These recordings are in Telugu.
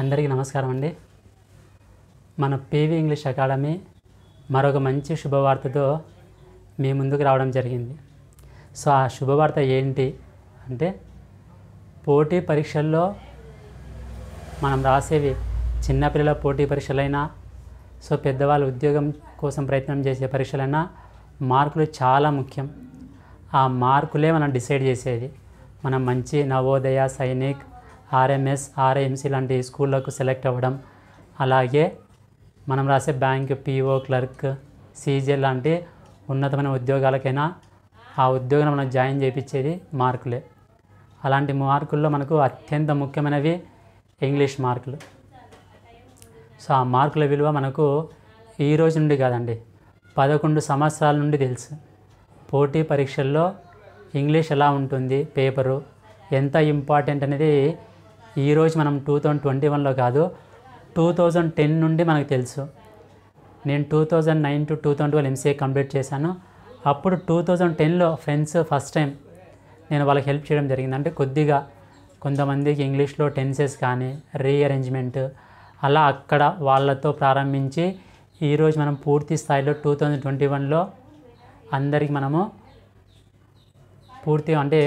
అందరికీ నమస్కారం అండి మన పీవీ ఇంగ్లీష్ అకాడమీ మరొక మంచి శుభవార్తతో మీ ముందుకు రావడం జరిగింది సో ఆ శుభవార్త ఏంటి అంటే పోటీ పరీక్షల్లో మనం రాసేవి చిన్నపిల్లల పోటీ పరీక్షలైనా సో పెద్దవాళ్ళ ఉద్యోగం కోసం ప్రయత్నం చేసే పరీక్షలైనా మార్కులు చాలా ముఖ్యం ఆ మార్కులే మనం డిసైడ్ చేసేది మనం మంచి నవోదయ సైనిక్ ఆర్ఎంఎస్ ఆర్ఎంసీ లాంటి స్కూళ్ళకు సెలెక్ట్ అవ్వడం అలాగే మనం రాసే బ్యాంక్ పీఓ క్లర్క్ సీజే లాంటి ఉన్నతమైన ఉద్యోగాలకైనా ఆ ఉద్యోగం మనం జాయిన్ చేయించేది మార్కులే అలాంటి మార్కుల్లో మనకు అత్యంత ముఖ్యమైనవి ఇంగ్లీష్ మార్కులు సో ఆ మార్కుల విలువ మనకు ఈ రోజు నుండి కాదండి పదకొండు సంవత్సరాల నుండి తెలుసు పోటీ పరీక్షల్లో ఇంగ్లీష్ ఎలా ఉంటుంది పేపరు ఎంత ఇంపార్టెంట్ అనేది ఈరోజు మనం టూ థౌజండ్ ట్వంటీ వన్లో కాదు టూ థౌజండ్ టెన్ నుండి మనకు తెలుసు నేను two thousand nine to two thousand twelve MCA complete చేశాను అప్పుడు టూ థౌజండ్ టెన్లో ఫ్రెండ్స్ ఫస్ట్ టైం నేను వాళ్ళకి హెల్ప్ చేయడం జరిగింది అంటే కొద్దిగా కొంతమందికి ఇంగ్లీష్లో టెన్సెస్ కానీ రీఅరేంజ్మెంట్ అలా అక్కడ వాళ్ళతో ప్రారంభించి ఈరోజు మనం పూర్తి స్థాయిలో టూ థౌజండ్ ట్వంటీ వన్లో అందరికి మనము పూర్తిగా అంటే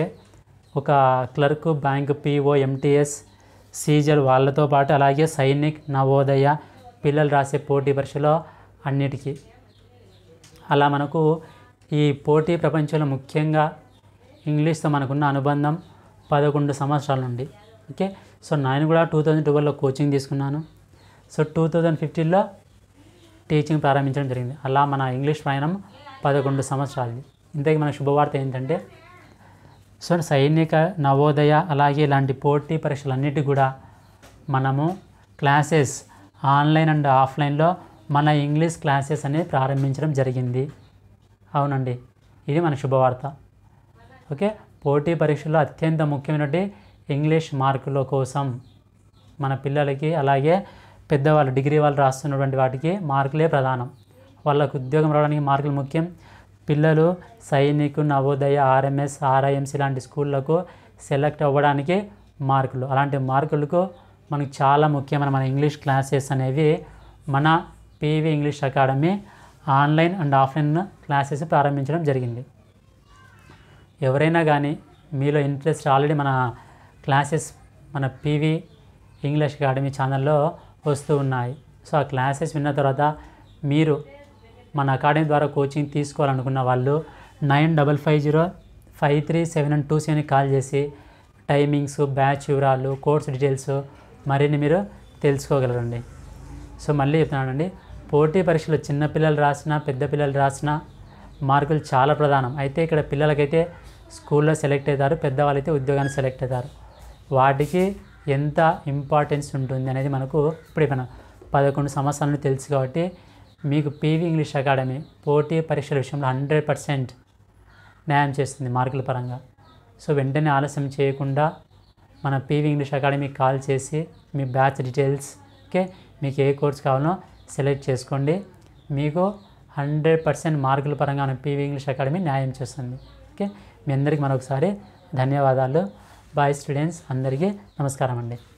ఒక క్లర్క్ బ్యాంక్ పీఓ ఎంటీఎస్ సీజర్ వాళ్ళతో పాటు అలాగే సైనిక్ నవోదయ పిల్లలు రాసే పోటీ పరీక్షలో అన్నిటికీ అలా మనకు ఈ పోటీ ప్రపంచంలో ముఖ్యంగా ఇంగ్లీష్తో మనకున్న అనుబంధం పదకొండు సంవత్సరాల నుండి ఓకే సో నేను కూడా టూ థౌజండ్ ట్వెల్వ్లో కోచింగ్ తీసుకున్నాను సో టూ థౌజండ్ ఫిఫ్టీన్లో టీచింగ్ ప్రారంభించడం జరిగింది అలా మన ఇంగ్లీష్ ప్రయాణం పదకొండు సంవత్సరాలు ఇంతకీ మన శుభవార్త ఏంటంటే సో సైనిక నవోదయ అలాగే ఇలాంటి పోటీ పరీక్షలన్నిటి కూడా మనము క్లాసెస్ ఆన్లైన్ అండ్ ఆఫ్లైన్లో మన ఇంగ్లీష్ క్లాసెస్ అనేది ప్రారంభించడం జరిగింది అవునండి ఇది మన శుభవార్త ఓకే పోటీ పరీక్షలో అత్యంత ముఖ్యమైనటువంటి ఇంగ్లీష్ మార్కుల కోసం మన పిల్లలకి అలాగే పెద్దవాళ్ళు డిగ్రీ వాళ్ళు రాస్తున్నటువంటి వాటికి మార్కులే ప్రధానం వాళ్ళకు ఉద్యోగం రావడానికి మార్కులు ముఖ్యం పిల్లలు సైనిక్ నవోదయ ఆర్ఎంఎస్ ఆర్ఐఎంసీ లాంటి స్కూళ్ళకు సెలెక్ట్ అవ్వడానికి మార్కులు అలాంటి మార్కులకు మనకు చాలా ముఖ్యమైన మన ఇంగ్లీష్ క్లాసెస్ అనేవి మన PV English academy online and offline classes ప్రారంభించడం జరిగింది ఎవరైనా కానీ మీలో ఇంట్రెస్ట్ ఆల్రెడీ మన క్లాసెస్ మన పీవీ ఇంగ్లీష్ అకాడమీ ఛానల్లో వస్తూ ఉన్నాయి సో ఆ క్లాసెస్ విన్న తర్వాత మీరు మన అకాడమీ ద్వారా కోచింగ్ తీసుకోవాలనుకున్న వాళ్ళు nine double five zero five three seven and two సెవెన్కి కాల్ చేసి టైమింగ్స్ బ్యాచ్ వివరాలు కోర్స్ డీటెయిల్స్ మరిన్ని మీరు తెలుసుకోగలరండి సో మళ్ళీ చెప్తున్నానండి పోటీ పరీక్షలు చిన్నపిల్లలు రాసినా పెద్ద పిల్లలు రాసినా మార్కులు చాలా ప్రధానం అయితే ఇక్కడ పిల్లలకైతే స్కూల్లో సెలెక్ట్ అవుతారు పెద్దవాళ్ళైతే ఉద్యోగాన్ని సెలెక్ట్ అవుతారు వాటికి ఎంత ఇంపార్టెన్స్ ఉంటుంది అనేది మనకు ఇప్పుడు పదకొండు సంవత్సరాలను తెలుసు కాబట్టి మీకు పీవీ ఇంగ్లీష్ అకాడమీ పోటీ పరీక్షల విషయంలో హండ్రెడ్ పర్సెంట్ న్యాయం చేస్తుంది మార్కుల పరంగా సో వెంటనే ఆలస్యం చేయకుండా మన పీవీ ఇంగ్లీష్ అకాడమీకి కాల్ చేసి మీ బ్యాచ్ డీటెయిల్స్ ఓకే మీకు ఏ కోర్స్ కావాలో సెలెక్ట్ చేసుకోండి మీకు హండ్రెడ్ పర్సెంట్ మార్కుల పరంగా మన పీవీ ఇంగ్లీష్ అకాడమీ న్యాయం చేస్తుంది ఓకే మీ అందరికీ మరొకసారి ధన్యవాదాలు బాయ్ స్టూడెంట్స్ అందరికీ నమస్కారం అండి